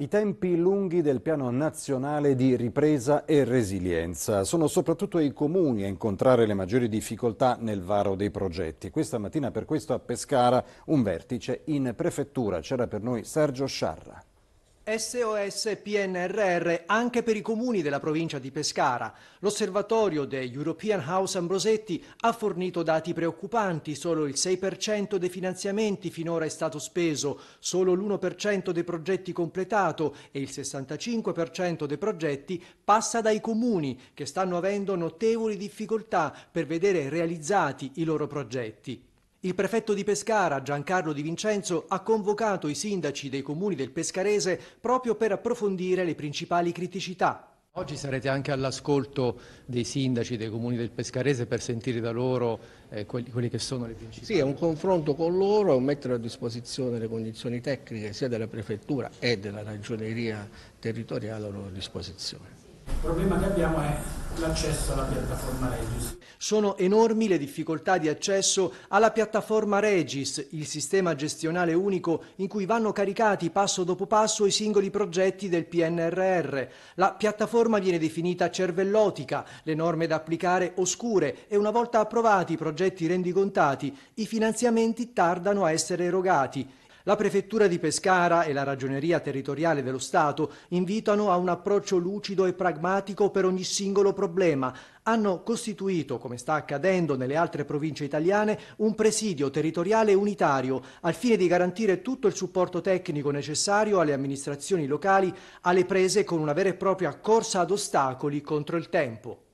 I tempi lunghi del piano nazionale di ripresa e resilienza sono soprattutto i comuni a incontrare le maggiori difficoltà nel varo dei progetti. Questa mattina per questo a Pescara un vertice in prefettura. C'era per noi Sergio Sciarra. SOS PNRR anche per i comuni della provincia di Pescara. L'osservatorio The European House Ambrosetti ha fornito dati preoccupanti, solo il 6% dei finanziamenti finora è stato speso, solo l'1% dei progetti completato e il 65% dei progetti passa dai comuni che stanno avendo notevoli difficoltà per vedere realizzati i loro progetti. Il prefetto di Pescara, Giancarlo Di Vincenzo, ha convocato i sindaci dei comuni del Pescarese proprio per approfondire le principali criticità. Oggi sarete anche all'ascolto dei sindaci dei comuni del Pescarese per sentire da loro eh, quelli, quelli, che sono le principali. Sì, è un confronto con loro, è mettere a disposizione le condizioni tecniche sia della prefettura e della ragioneria territoriale a loro disposizione. Il problema che abbiamo è l'accesso alla piattaforma Regis. Sono enormi le difficoltà di accesso alla piattaforma Regis, il sistema gestionale unico in cui vanno caricati passo dopo passo i singoli progetti del PNRR. La piattaforma viene definita cervellotica, le norme da applicare oscure e una volta approvati i progetti rendicontati, i finanziamenti tardano a essere erogati. La Prefettura di Pescara e la Ragioneria Territoriale dello Stato invitano a un approccio lucido e pragmatico per ogni singolo problema. Hanno costituito, come sta accadendo nelle altre province italiane, un presidio territoriale unitario al fine di garantire tutto il supporto tecnico necessario alle amministrazioni locali alle prese con una vera e propria corsa ad ostacoli contro il tempo.